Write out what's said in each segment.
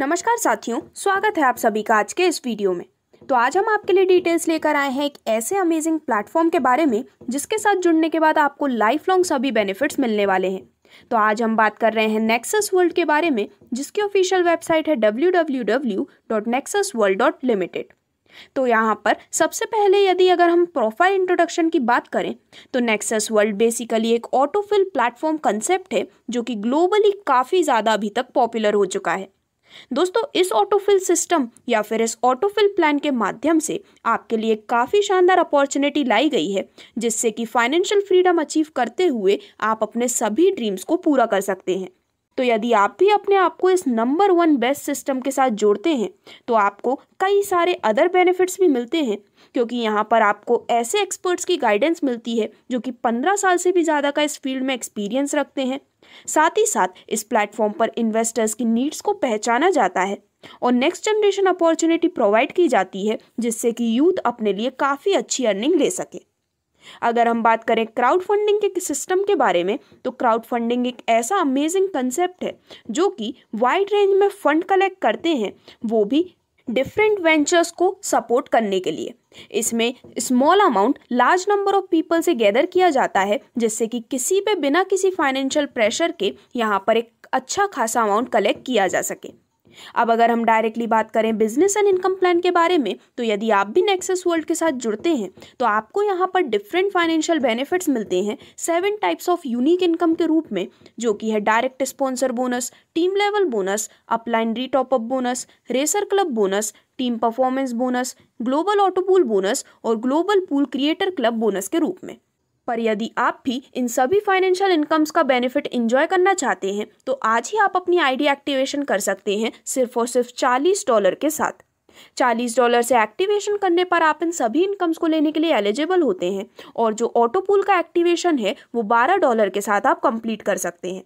नमस्कार साथियों स्वागत है आप सभी का आज के इस वीडियो में तो आज हम आपके लिए डिटेल्स लेकर आए हैं एक ऐसे अमेजिंग प्लेटफॉर्म के बारे में जिसके साथ जुड़ने के बाद आपको लाइफ लॉन्ग सभी बेनिफिट्स मिलने वाले हैं तो आज हम बात कर रहे हैं नेक्सस वर्ल्ड के बारे में जिसकी ऑफिशियल वेबसाइट है डब्ल्यू तो यहाँ पर सबसे पहले यदि अगर हम प्रोफाइल इंट्रोडक्शन की बात करें तो नेक्सस वर्ल्ड बेसिकली एक ऑटोफिल प्लेटफॉर्म कंसेप्ट है जो कि ग्लोबली काफ़ी ज़्यादा अभी तक पॉपुलर हो चुका है दोस्तों इस ऑटोफिल सिस्टम या फिर इस ऑटोफिल प्लान के माध्यम से आपके लिए काफ़ी शानदार अपॉर्चुनिटी लाई गई है जिससे कि फाइनेंशियल फ्रीडम अचीव करते हुए आप अपने सभी ड्रीम्स को पूरा कर सकते हैं तो यदि आप भी अपने आप को इस नंबर वन बेस्ट सिस्टम के साथ जोड़ते हैं तो आपको कई सारे अदर बेनिफिट्स भी मिलते हैं क्योंकि यहाँ पर आपको ऐसे एक्सपर्ट्स की गाइडेंस मिलती है जो कि पंद्रह साल से भी ज़्यादा का इस फील्ड में एक्सपीरियंस रखते हैं साथ ही साथ इस प्लेटफॉर्म पर इन्वेस्टर्स की नीड्स को पहचाना जाता है और नेक्स्ट जनरेशन अपॉर्चुनिटी प्रोवाइड की जाती है जिससे कि यूथ अपने लिए काफ़ी अच्छी अर्निंग ले सके अगर हम बात करें क्राउड फंडिंग के सिस्टम के बारे में तो क्राउड फंडिंग एक ऐसा अमेजिंग कंसेप्ट है जो कि वाइड रेंज में फंड कलेक्ट करते हैं वो भी डिफरेंट वेंचर्स को सपोर्ट करने के लिए इसमें small amount large number of people से गैदर किया जाता है जिससे कि किसी पे बिना किसी फाइनेंशियल प्रेशर के यहाँ पर एक अच्छा खासा अमाउंट कलेक्ट किया जा सके अब अगर हम डायरेक्टली बात करें बिजनेस एंड इनकम प्लान के बारे में तो यदि आप भी नेक्सेस वर्ल्ड के साथ जुड़ते हैं तो आपको यहाँ पर डिफरेंट फाइनेंशियल बेनिफिट्स मिलते हैं seven types of unique income के रूप में जो कि है direct sponsor bonus team level bonus upline re top up bonus racer club bonus team performance bonus global auto pool bonus और global pool creator club bonus के रूप में पर यदि आप भी इन सभी फाइनेंशियल इनकम्स का बेनिफिट इंजॉय करना चाहते हैं तो आज ही आप अपनी आईडी एक्टिवेशन कर सकते हैं सिर्फ और सिर्फ चालीस डॉलर के साथ चालीस डॉलर से एक्टिवेशन करने पर आप इन सभी इनकम्स को लेने के लिए एलिजिबल होते हैं और जो ऑटो पुल का एक्टिवेशन है वो बारह डॉलर के साथ आप कंप्लीट कर सकते हैं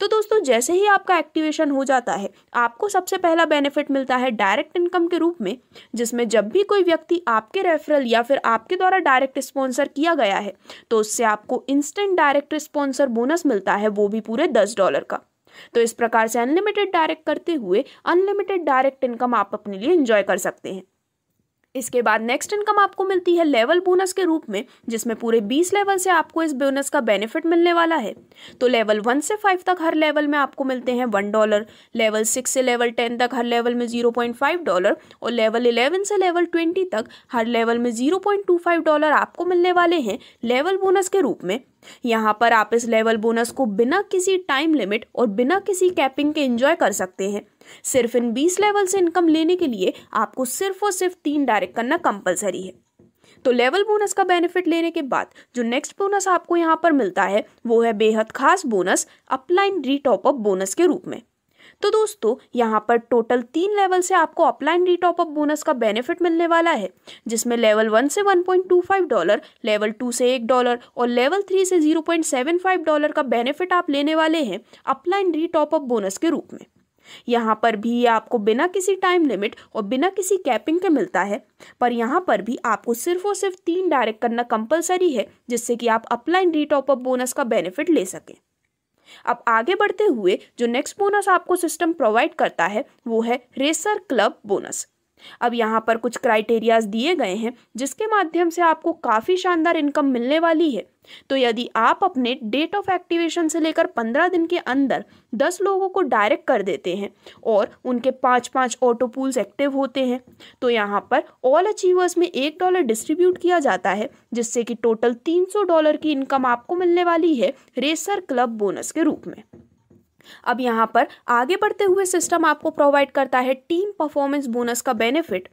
तो दोस्तों जैसे ही आपका एक्टिवेशन हो जाता है आपको सबसे पहला बेनिफिट मिलता है डायरेक्ट इनकम के रूप में जिसमें जब भी कोई व्यक्ति आपके रेफरल या फिर आपके द्वारा डायरेक्ट स्पॉन्सर किया गया है तो उससे आपको इंस्टेंट डायरेक्ट स्पॉन्सर बोनस मिलता है वो भी पूरे दस डॉलर का तो इस प्रकार से अनलिमिटेड डायरेक्ट करते हुए अनलिमिटेड डायरेक्ट इनकम आप अपने लिए इंजॉय कर सकते हैं इसके बाद नेक्स्ट इनकम आपको मिलती है लेवल बोनस के रूप में जिसमें पूरे 20 लेवल से आपको इस बोनस का बेनिफिट मिलने वाला है तो लेवल वन से फाइव तक हर लेवल में आपको मिलते हैं वन डॉलर लेवल सिक्स से लेवल टेन तक हर लेवल में जीरो पॉइंट फाइव डॉलर और लेवल इलेवन से लेवल ट्वेंटी तक हर लेवल में zero point two five dollar आपको मिलने वाले हैं लेवल बोनस के रूप में यहाँ पर आप इस लेवल बोनस को बिना किसी टाइम लिमिट और बिना किसी कैपिंग के एंजॉय कर सकते हैं सिर्फ इन 20 लेवल से इनकम लेने के लिए आपको सिर्फ और सिर्फ तीन डायरेक्ट करना कंपलसरी है तो लेवल बोनस का बेनिफिट लेने के बाद जो नेक्स्ट बोनस आपको यहाँ पर मिलता है वो है बेहद खास बोनस अपलाइन रीटॉपअप बोनस के रूप में तो दोस्तों यहाँ पर टोटल तीन लेवल से आपको अपलाइन रीटॉपअप बोनस का बेनिफिट मिलने वाला है जिसमें लेवल वन से one point two five dollar level two से एक डॉलर और लेवल थ्री से zero point seven five dollar का बेनिफिट आप लेने वाले हैं अपलाइन रीटॉपअप बोनस के रूप में यहाँ पर भी ये आपको बिना किसी टाइम लिमिट और बिना किसी कैपिंग के मिलता है पर यहाँ पर भी आपको सिर्फ और सिर्फ तीन डायरेक्ट करना कंपलसरी है जिससे कि आप अपलाइन रीटॉपअप बोनस का बेनिफिट ले सकें अब आगे बढ़ते हुए जो नेक्स्ट बोनस आपको सिस्टम प्रोवाइड करता है वो है रेसर क्लब बोनस अब यहाँ पर कुछ क्राइटेरियाज दिए गए हैं जिसके माध्यम से आपको काफ़ी शानदार इनकम मिलने वाली है तो यदि आप अपने डेट ऑफ एक्टिवेशन से लेकर पंद्रह दिन के अंदर दस लोगों को डायरेक्ट कर देते हैं और उनके पाँच पाँच ऑटो पूल्स एक्टिव होते हैं तो यहाँ पर ऑल अचीवर्स में एक डॉलर डिस्ट्रीब्यूट किया जाता है जिससे कि टोटल तीन सौ डॉलर की इनकम आपको मिलने वाली है रेसर क्लब बोनस के रूप में अब यहाँ पर आगे बढ़ते हुए सिस्टम आपको प्रोवाइड करता है टीम परफॉर्मेंस बोनस का बेनिफिट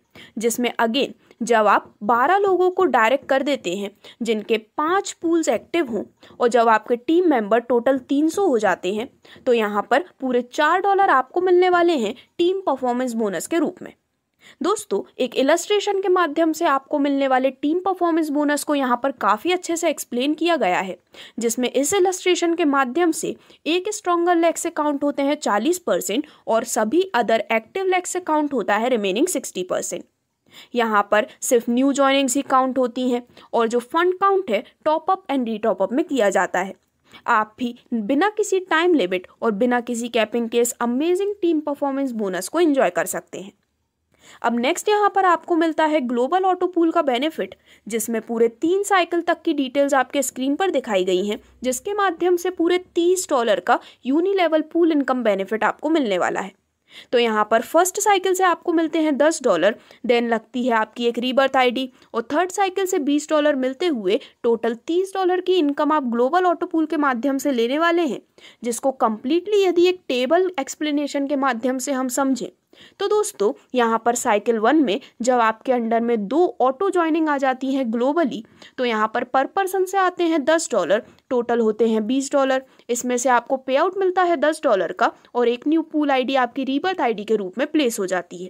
जिसमें अगेन जब आप बारह लोगों को डायरेक्ट कर देते हैं जिनके पांच पूल्स एक्टिव हों और जब आपके टीम मेंबर टोटल तीन सौ हो जाते हैं तो यहाँ पर पूरे चार डॉलर आपको मिलने वाले हैं टीम परफॉर्मेंस बोनस के रूप में दोस्तों एक इलस्ट्रेशन के माध्यम से आपको मिलने वाले टीम परफॉर्मेंस बोनस को यहाँ पर काफ़ी अच्छे से एक्सप्लेन किया गया है जिसमें इस इलस्ट्रेशन के माध्यम से एक स्ट्रॉन्गर लेग से काउंट होते हैं चालीस परसेंट और सभी अदर एक्टिव लेग से काउंट होता है रिमेनिंग सिक्सटी परसेंट यहाँ पर सिर्फ न्यू ज्वाइनिंग्स ही काउंट होती हैं और जो फंड काउंट है टॉपअप एंड री टॉपअप में किया जाता है आप भी बिना किसी टाइम लिमिट और बिना किसी कैपिंग के इस अमेजिंग टीम परफॉर्मेंस बोनस को एंजॉय कर सकते हैं अब नेक्स्ट यहाँ पर आपको मिलता है ग्लोबल ऑटो पूल का बेनिफिट जिसमें पूरे तीन साइकिल तक की डिटेल्स आपके स्क्रीन पर दिखाई गई हैं जिसके माध्यम से पूरे तीस डॉलर का unilevel pool income benefit आपको मिलने वाला है तो यहाँ पर फर्स्ट साइकिल से आपको मिलते हैं दस डॉलर देन लगती है आपकी एक रीबर्थ आईडी और थर्ड साइकिल से बीस डॉलर मिलते हुए टोटल तीस डॉलर की इनकम आप ग्लोबल ऑटो पूल के माध्यम से लेने वाले हैं जिसको कम्प्लीटली यदि एक टेबल एक्सप्लेनेशन के माध्यम से हम समझें तो दोस्तों यहाँ पर साइकिल वन में जब आपके अंडर में दो ऑटो ज्वाइनिंग आ जाती हैं ग्लोबली तो यहाँ पर पर पर्सन से आते हैं दस डॉलर टोटल होते हैं बीस डॉलर इसमें से आपको पे आउट मिलता है दस डॉलर का और एक न्यू पूल आईडी आपकी रीबर्थ आईडी के रूप में प्लेस हो जाती है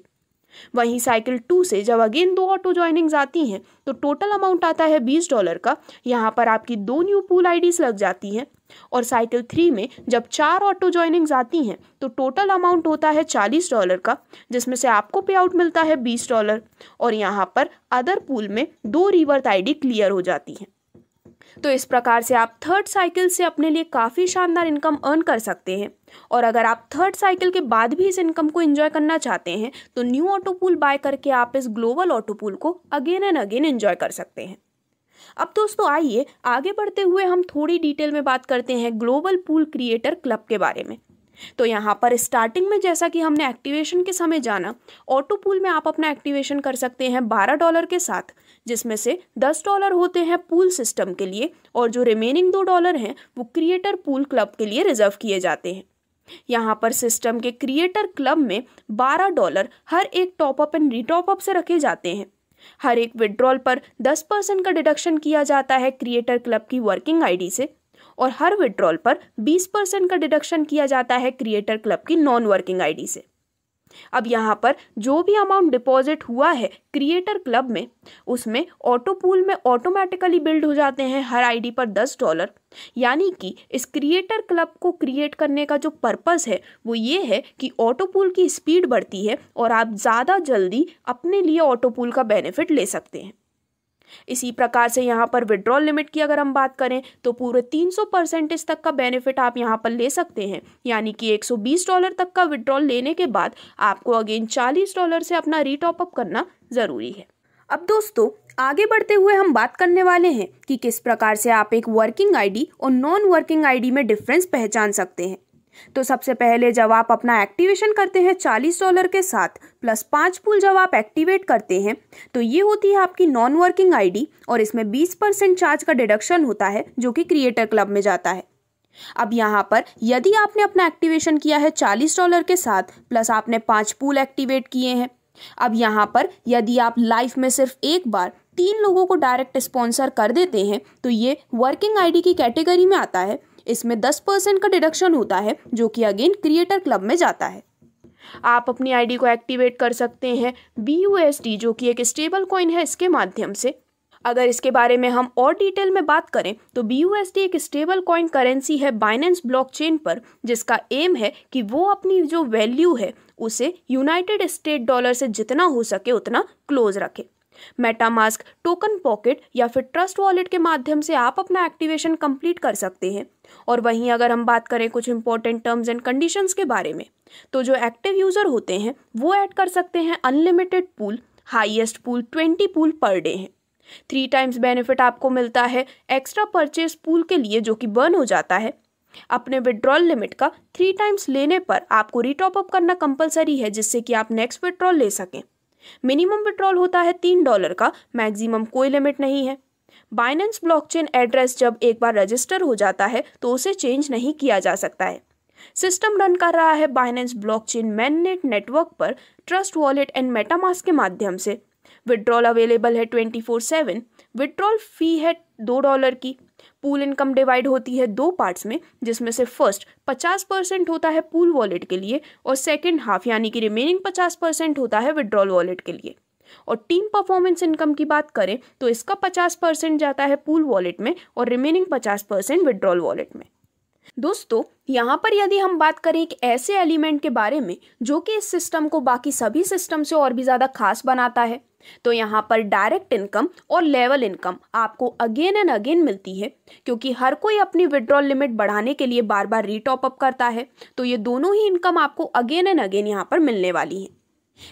वहीं साइकिल टू से जब अगेन दो ऑटो ज्वाइनिंग्स आती हैं तो टोटल अमाउंट आता है बीस डॉलर का यहाँ पर आपकी दो न्यू पूल आईडीज लग जाती हैं और साइकिल थ्री में जब चार ऑटो ज्वाइनिंग्स आती हैं तो टोटल अमाउंट होता है चालीस डॉलर का जिसमें से आपको पे आउट मिलता है बीस डॉलर और यहाँ पर अदर पूल में दो रिवर्थ आई क्लियर हो जाती हैं तो इस प्रकार से आप थर्ड साइकिल से अपने लिए काफ़ी शानदार इनकम अर्न कर सकते हैं और अगर आप थर्ड साइकिल के बाद भी इस इनकम को एंजॉय करना चाहते हैं तो न्यू ऑटो पूल बाय करके आप इस ग्लोबल ऑटो पूल को अगेन एंड अगेन एंजॉय कर सकते हैं अब दोस्तों आइए आगे बढ़ते हुए हम थोड़ी डिटेल में बात करते हैं ग्लोबल पूल क्रिएटर क्लब के बारे में तो यहाँ पर स्टार्टिंग में जैसा कि हमने एक्टिवेशन के समय जाना ऑटो पूल में आप अपना एक्टिवेशन कर सकते हैं बारह डॉलर के साथ जिसमें से दस डॉलर होते हैं पूल सिस्टम के लिए और जो रिमेनिंग दो डॉलर हैं वो क्रिएटर पूल क्लब के लिए रिजर्व किए जाते हैं यहाँ पर सिस्टम के क्रिएटर क्लब में बारह डॉलर हर एक टॉपअप एंड रीटॉपअप से रखे जाते हैं हर एक विड्रॉल पर दस परसेंट का डिडक्शन किया जाता है क्रिएटर क्लब की वर्किंग आईडी से और हर विड्रॉल पर बीस परसेंट का डिडक्शन किया जाता है क्रिएटर क्लब की नॉन वर्किंग आईडी से अब यहाँ पर जो भी अमाउंट डिपॉजिट हुआ है क्रिएटर क्लब में उसमें ऑटो पूल में ऑटोमेटिकली बिल्ड हो जाते हैं हर आईडी पर दस डॉलर यानी कि इस क्रिएटर क्लब को क्रिएट करने का जो पर्पस है वो ये है कि ऑटो पूल की स्पीड बढ़ती है और आप ज़्यादा जल्दी अपने लिए ऑटो पूल का बेनिफिट ले सकते हैं इसी प्रकार से यहाँ पर विड्रॉल लिमिट की अगर हम बात करें तो पूरे तीन सौ परसेंटेज तक का बेनिफिट आप यहाँ पर ले सकते हैं यानी कि बीस डॉलर तक का विड्रॉल लेने के बाद आपको अगेन चालीस डॉलर से अपना रीटॉप अप करना ज़रूरी है अब दोस्तों आगे बढ़ते हुए हम बात करने वाले हैं कि किस प्रकार से आप एक वर्किंग आईडी और नॉन वर्किंग आईडी में डिफरेंस पहचान सकते हैं तो सबसे पहले जब आप अपना एक्टिवेशन करते हैं चालीस डॉलर के साथ प्लस पाँच पुल जब आप एक्टिवेट करते हैं तो ये होती है आपकी नॉन वर्किंग आईडी और इसमें बीस परसेंट चार्ज का डिडक्शन होता है जो कि क्रिएटर क्लब में जाता है अब यहाँ पर यदि आपने अपना एक्टिवेशन किया है चालीस डॉलर के साथ प्लस आपने पाँच पुल एक्टिवेट किए हैं अब यहाँ पर यदि आप लाइफ में सिर्फ एक बार तीन लोगों को डायरेक्ट स्पॉन्सर कर देते हैं तो ये वर्किंग आईडी की कैटेगरी में आता है इसमें दस परसेंट का डिडक्शन होता है जो कि अगेन क्रिएटर क्लब में जाता है आप अपनी आईडी को एक्टिवेट कर सकते हैं बी जो कि एक स्टेबल कॉइन है इसके माध्यम से अगर इसके बारे में हम और डिटेल में बात करें तो बी एक स्टेबल कॉइन करेंसी है बाइनेंस ब्लॉकचेन पर जिसका एम है कि वो अपनी जो वैल्यू है उसे यूनाइटेड स्टेट डॉलर से जितना हो सके उतना क्लोज रखे मेटामास्क टोकन पॉकेट या फिर ट्रस्ट वॉलेट के माध्यम से आप अपना एक्टिवेशन कंप्लीट कर सकते हैं और वहीं अगर हम बात करें कुछ इंपॉर्टेंट टर्म्स एंड कंडीशंस के बारे में तो जो एक्टिव यूज़र होते हैं वो ऐड कर सकते हैं unlimited pool highest pool twenty pool per day हैं थ्री टाइम्स बेनिफिट आपको मिलता है एक्स्ट्रा परचेज पूल के लिए जो कि बर्न हो जाता है अपने विड्रॉल लिमिट का थ्री टाइम्स लेने पर आपको रिटॉप अप करना कंपलसरी है जिससे कि आप नेक्स्ट विड्रॉल ले सकें मिनिमम विड्रॉल होता है तीन डॉलर का मैक्सिमम कोई लिमिट नहीं है बाइनेंस ब्लॉकचेन एड्रेस जब एक बार रजिस्टर हो जाता है तो उसे चेंज नहीं किया जा सकता है सिस्टम रन कर रहा है बाइनेंस ब्लॉकचेन मैननेट नेटवर्क पर ट्रस्ट वॉलेट एंड मेटामास के माध्यम से विड्रॉल अवेलेबल है twenty four seven withdrawal fee है दो डॉलर की पूल इनकम डिवाइड होती है दो पार्ट्स में जिसमें से फर्स्ट पचास परसेंट होता है पूल वॉलेट के लिए और सेकेंड हाफ यानी कि रिमेनिंग पचास परसेंट होता है विड्रॉल वॉलेट के लिए और टीम परफॉर्मेंस इनकम की बात करें तो इसका पचास परसेंट जाता है पूल वॉलेट में और रिमेनिंग पचास परसेंट विड्रॉल वॉलेट में दोस्तों यहाँ पर यदि हम बात करें एक ऐसे एलिमेंट के बारे में जो कि इस सिस्टम को बाकी सभी सिस्टम से और भी ज़्यादा खास बनाता है तो यहाँ पर डायरेक्ट इनकम और लेवल इनकम आपको अगेन एंड अगेन मिलती है क्योंकि हर कोई अपनी विड्रॉल लिमिट बढ़ाने के लिए बार बार रीटॉप अप करता है तो ये दोनों ही इनकम आपको अगेन एंड अगेन यहाँ पर मिलने वाली है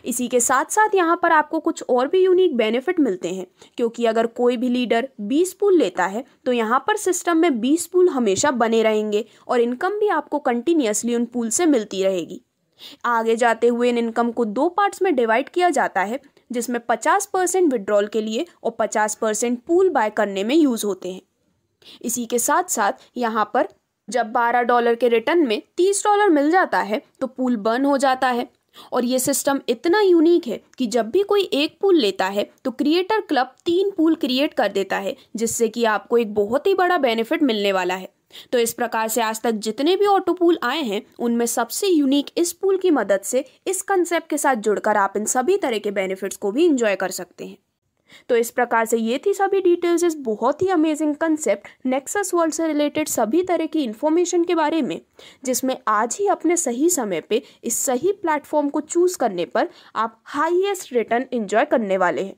इसी के साथ साथ यहाँ पर आपको कुछ और भी यूनिक बेनिफिट मिलते हैं क्योंकि अगर कोई भी लीडर 20 पूल लेता है तो यहाँ पर सिस्टम में 20 पूल हमेशा बने रहेंगे और इनकम भी आपको कंटिन्यूसली उन पूल से मिलती रहेगी आगे जाते हुए इन इनकम को दो पार्ट्स में डिवाइड किया जाता है जिसमें 50 परसेंट विड्रॉल के लिए और 50 परसेंट पूल बाय करने में यूज़ होते हैं इसी के साथ साथ यहाँ पर जब 12 डॉलर के रिटर्न में 30 डॉलर मिल जाता है तो पूल बर्न हो जाता है और ये सिस्टम इतना यूनिक है कि जब भी कोई एक पूल लेता है तो क्रिएटर क्लब तीन पूल क्रिएट कर देता है जिससे कि आपको एक बहुत ही बड़ा बेनिफिट मिलने वाला है तो इस प्रकार से आज तक जितने भी ऑटो पूल आए हैं उनमें सबसे यूनिक इस पूल की मदद से इस कंसेप्ट के साथ जुड़कर आप इन सभी तरह के बेनिफिट्स को भी इंजॉय कर सकते हैं तो इस प्रकार से ये थी सभी डिटेल्स इस बहुत ही अमेजिंग कंसेप्ट नेक्सस वर्ल्ड से रिलेटेड सभी तरह की इन्फॉर्मेशन के बारे में जिसमें आज ही अपने सही समय पे इस सही प्लेटफॉर्म को चूज़ करने पर आप हाईएस्ट रिटर्न इन्जॉय करने वाले हैं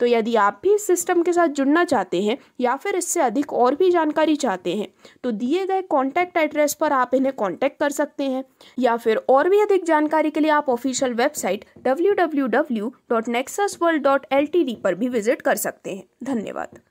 तो यदि आप भी इस सिस्टम के साथ जुड़ना चाहते हैं या फिर इससे अधिक और भी जानकारी चाहते हैं तो दिए गए कॉन्टैक्ट एड्रेस पर आप इन्हें कॉन्टैक्ट कर सकते हैं या फिर और भी अधिक जानकारी के लिए आप ऑफिशियल वेबसाइट डब्ल्यू पर भी विजिट कर सकते हैं धन्यवाद